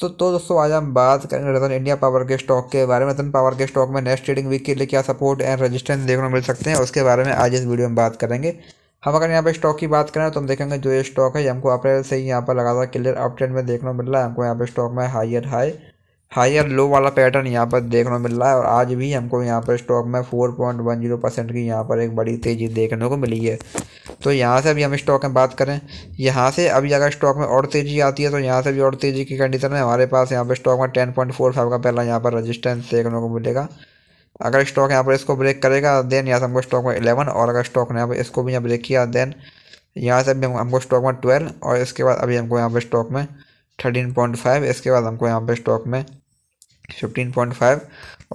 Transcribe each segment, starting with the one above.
तो तो दोस्तों आज हम बात करेंगे रतन इंडिया पावर के स्टॉक के बारे में रतन पावर के स्टॉक में नेक्स्ट ट्रेडिंग वीक के लिए क्या सपोर्ट एंड रेजिस्टेंस देखने को मिल सकते हैं उसके बारे में आज इस वीडियो में बात करेंगे हम अगर यहाँ पर स्टॉक की बात करें तो हम देखेंगे जो ये स्टॉक है हमको अप्रैल से ही यहाँ पर लगातार क्लियर अप ट्रेंड में देखने को मिल रहा है हमको यहाँ पे स्टॉक में हायर हाई हायर लो वाला पैटर्न यहाँ पर देखने को मिल रहा है और आज भी हमको यहाँ पर स्टॉक में four point one zero percent की यहाँ पर एक बड़ी तेज़ी देखने को मिली है तो यहाँ से अभी हम स्टॉक में बात करें यहाँ से अभी अगर स्टॉक में और तेज़ी आती है तो यहाँ से भी और तेज़ी की कंडीशन है हमारे पास यहाँ पर स्टॉक में टेन पॉइंट फोर फाइव का पहला यहाँ पर रजिस्टेंस देखने को मिलेगा अगर स्टॉक यहाँ पर इसको ब्रेक करेगा देन यहाँ से हमको स्टॉक में इलेवन और अगर स्टॉक ने यहाँ पर इसको भी यहाँ ब्रेक किया देन यहाँ से अभी हमको स्टॉक में ट्वेल्व और इसके बाद अभी हमको यहाँ पर स्टॉक में थर्टीन पॉइंट फाइव इसके बाद हमको यहाँ पर स्टॉक में फिफ्टीन पॉइंट फाइव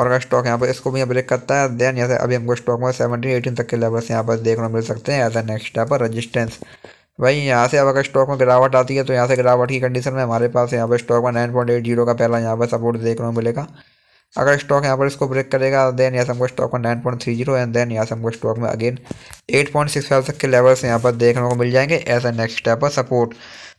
और अगर स्टॉक यहाँ पर इसको भी यहाँ ब्रेक करता है देन यहाँ से अभी हमको स्टॉक में सेवनटीन एटीन तक के लेवल्स यहाँ पर देखने मिल सकते हैं एज ए नेक्स्ट यहाँ पर रजिस्टेंस वही यहाँ से अब अगर स्टॉक में गिरावट आती है तो यहाँ से गिरावट की कंडीशन में हमारे पास यहाँ पर स्टॉक में नाइन पॉइंट एट जीरो का पहला यहाँ पर सपोर्ट देखने को मिलेगा अगर स्टॉक यहाँ पर इसको ब्रेक करेगा देन यहाँ से हमको स्टॉक में nine point three zero and then यहाँ से हमको स्टॉक में again eight point six five तक के लेवल्स यहाँ पर देखने को मिल जाएंगे एज ए नेक्स्ट स्टेप पर सपोर्ट